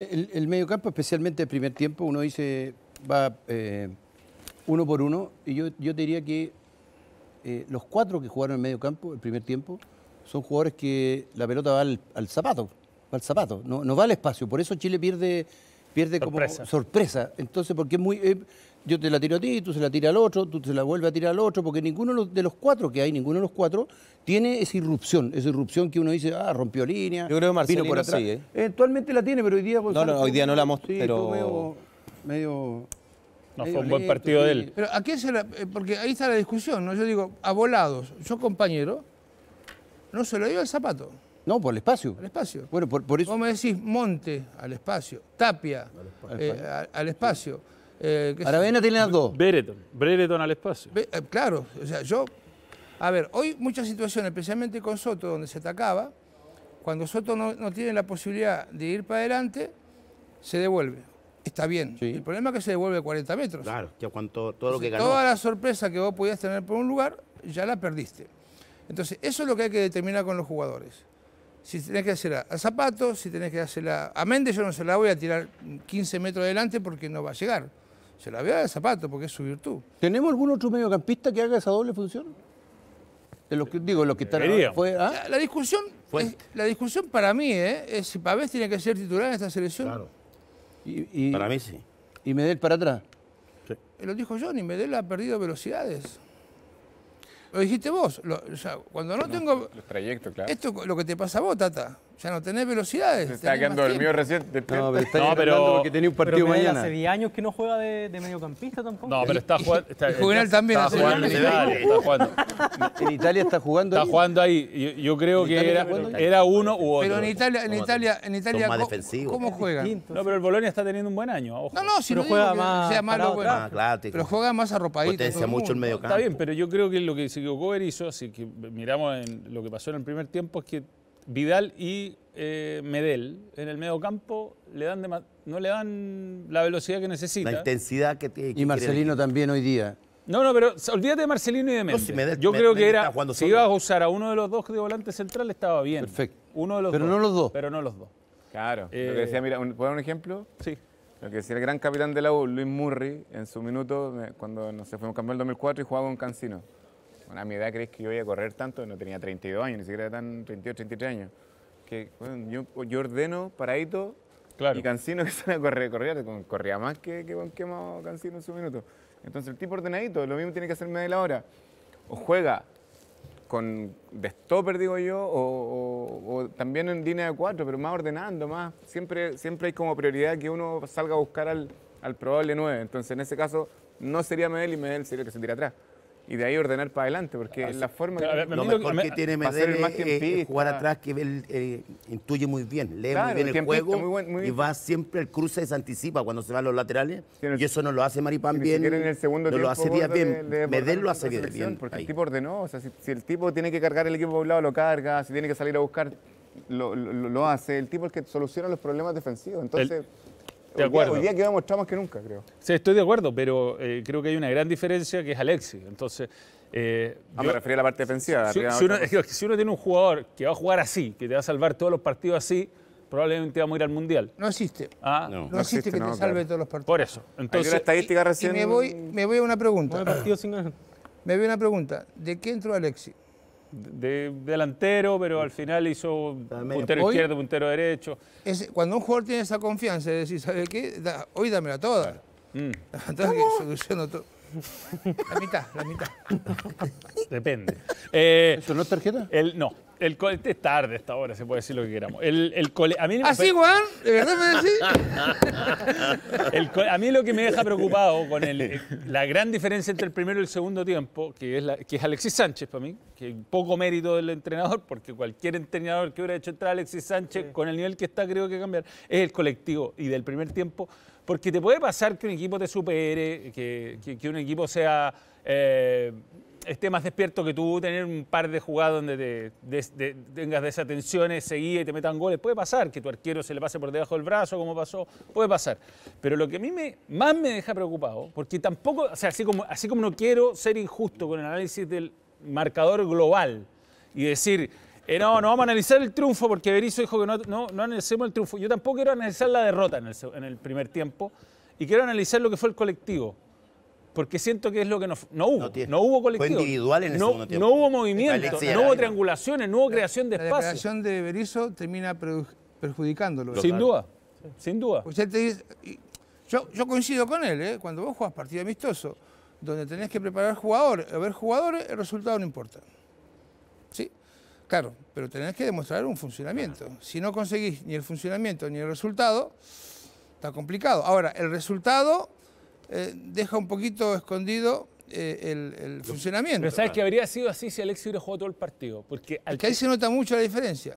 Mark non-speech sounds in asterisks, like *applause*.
El, medio mediocampo, especialmente el primer tiempo, uno dice, va eh, uno por uno, y yo, yo diría que eh, los cuatro que jugaron en mediocampo el primer tiempo son jugadores que la pelota va al, zapato, va al zapato, no, va al espacio, por eso Chile pierde, pierde como sorpresa, entonces porque es muy, yo te la tiro a ti, tú se la tira al otro, tú se la vuelves a tirar al otro, porque ninguno de los cuatro que hay, ninguno de los cuatro, tiene esa irrupción, esa irrupción que uno dice, ah, rompió línea. Yo creo que Marcelino por ¿eh? la tiene, pero hoy día. no, no, hoy día no la mostró, pero. Medio, no fue un buen partido de él. Pero aquí la.? Eh, porque ahí está la discusión, ¿no? Yo digo, a volados, yo compañero, no se lo dio el zapato. No, por el espacio. Al espacio. Bueno, por, eso. Vos me decís Monte al espacio, Tapia al eh, espacio. Eh, Aravena tiene las dos. Brereton, Brereton al espacio. Eh, claro, o sea, yo. A ver, hoy muchas situaciones, especialmente con Soto, donde se atacaba, cuando Soto no, tiene la posibilidad de ir para adelante, se devuelve. Está bien. El problema es que se devuelve 40 metros. Claro, ya cuanto, todo lo que ganó. Toda la sorpresa que vos podías tener por un lugar, ya la perdiste. Entonces, eso es lo que hay que determinar con los jugadores. Si tenés que hacerla a Zapato, si tenés que hacerla a Méndez, yo no se la voy a tirar 15 metros adelante porque no va a llegar se la vea de zapato porque es su virtud. ¿Tenemos algún otro mediocampista que haga esa doble función? digo, los que están fue, ¿ah? la, discusión la discusión para mí ¿eh? es si Pavés tiene que ser titular en esta selección. Claro. Y, para mí sí. ¿Y Medel para atrás? Eh, lo dijo yo, Johnny, Medel ha perdido velocidades. Lo dijiste vos. cuando no, tengo... Los trayectos, Esto lo que te pasa a vos, Tata. Ya no tenés velocidades. está que quedando dormido recién. No, pero está no, pero, tenía un partido pero mañana. Hace 10 años que no juega de, mediocampista tampoco. No, pero está jugando. Está, *laughs* Juvenal también. Está jugando, en Italia, está jugando. *laughs* En Italia está jugando ahí. Está jugando ahí. Yo, creo que era, era, uno u otro. Pero en Italia, en Italia, en Italia más ¿cómo, ¿cómo juegan? No, pero el Bolonia está teniendo un buen año. Ojo. No, no, si pero no juega más, sea malo, bueno. claro, pero juega más arropadito. Potencia mucho el mediocampo. Está bien, pero yo creo que lo que se equivocó así que miramos en lo que pasó en el primer tiempo, es que Vidal y eh, Medel en el medio campo le dan no le dan la velocidad que necesita. La intensidad que tiene. que Y Marcelino también hoy día. No, no, pero olvídate de Marcelino y de Medel, Yo creo que era, si ibas a usar a uno de los dos de volante central, estaba bien. Perfecto. Uno de los pero no los dos. Pero no los dos. Claro. lo que eh, decía, mira, ¿puedo dar un ejemplo? Sí. Lo que decía el gran capitán de la U, Luis Murri, en su minuto, cuando nos sé, un campeón en 2004 y jugaba con Cancino. Bueno, a mi edad crees que yo voy a correr tanto, no tenía 32 años, ni siquiera tan 32, 33 años. Que, yo, yo, ordeno paradito claro. y Cancino que *laughs* sale a correr, corría más que, que Cancino en su minuto. Entonces el tipo ordenadito, lo mismo tiene que hacer de ahora. O juega con de stopper, digo yo, o, también en línea de cuatro, pero más ordenando, más. Siempre, siempre hay como prioridad que uno salga a buscar al, al probable nueve. Entonces, en ese caso, no sería Medel y Medel sería el que se tira atrás y de ahí ordenar para adelante, porque la forma que... Lo mejor que, tiene Medel es, jugar atrás, que intuye muy bien, lee muy bien el, juego y va siempre al cruce y se anticipa cuando se van los laterales, y eso no lo hace Maripán bien, en no lo hace bien, Medel lo hace bien, Porque el tipo ordenó, o sea, si, el tipo tiene que cargar el equipo por un lado, lo carga, si tiene que salir a buscar... Lo, lo hace, el tipo es el que soluciona los problemas defensivos. Entonces, hoy, acuerdo. Día, hoy día más que nunca, creo. Sí, estoy de acuerdo, pero eh, creo que hay una gran diferencia que es Alexi. Entonces. Eh, ah, me refería a la parte defensiva. Si, uno, tiene un jugador que va a jugar así, que te va a salvar todos los partidos así, probablemente vamos a ir al mundial. No existe. Ah. no. existe, que te salve todos los partidos. Por eso. Entonces, una estadística recién. me voy, me voy a una pregunta. Me voy a una pregunta. ¿De qué entró Alexis? de delantero, pero al final hizo puntero izquierdo, puntero derecho. cuando un jugador tiene esa confianza de decir, ¿sabe qué? hoy dámela toda. Mm. *laughs* La mitad, la mitad. *laughs* Depende. Eh, ¿Eso no es tarjeta? no. El este es tarde esta hora se puede decir lo que queramos. El, el a mí ¿Así, ¿Ah, Juan ¿De verdad me decís? *laughs* a mí lo que me deja preocupado con eh, la gran diferencia entre el primero y el segundo tiempo, que es, que es Alexis Sánchez para mí, que poco mérito del entrenador, porque cualquier entrenador que hubiera hecho entrar a Alexis Sánchez con el nivel que está, creo que cambiar, es el colectivo. Y del primer tiempo, porque te puede pasar que un equipo te supere, que, un equipo sea... Eh, esté más despierto que tú, tener un par de jugadas donde tengas desatenciones seguidas y te metan goles. Puede pasar que tu arquero se le pase por debajo del brazo, como pasó, puede pasar. Pero lo que a mí me, más me deja preocupado, porque tampoco, o sea, así como, no quiero ser injusto con el análisis del marcador global y decir, eh, no, no vamos a analizar el triunfo porque Berizzo dijo que no, no, no, analicemos el triunfo. Yo tampoco quiero analizar la derrota en el primer tiempo y quiero analizar lo que fue el colectivo porque siento que es lo que no, no hubo. No, hubo colectivo. individual no, segundo tiempo. No hubo movimiento, no hubo triangulaciones, no hubo creación de espacio. La creación de Berizzo termina perjudicándolo. Sin duda, sin duda. Pues yo, yo, coincido con él, ¿eh? cuando vos jugás partido amistoso, donde tenés que preparar jugadores, ver jugadores, el resultado no importa. ¿Sí? Claro, pero tenés que demostrar un funcionamiento. Si no conseguís ni el funcionamiento ni el resultado, está complicado. Ahora, el resultado eh, deja un poquito escondido eh, el, funcionamiento. Pero sabes que habría sido así si Alexis hubiera jugado todo el partido. Porque al... que ahí se nota mucho la diferencia.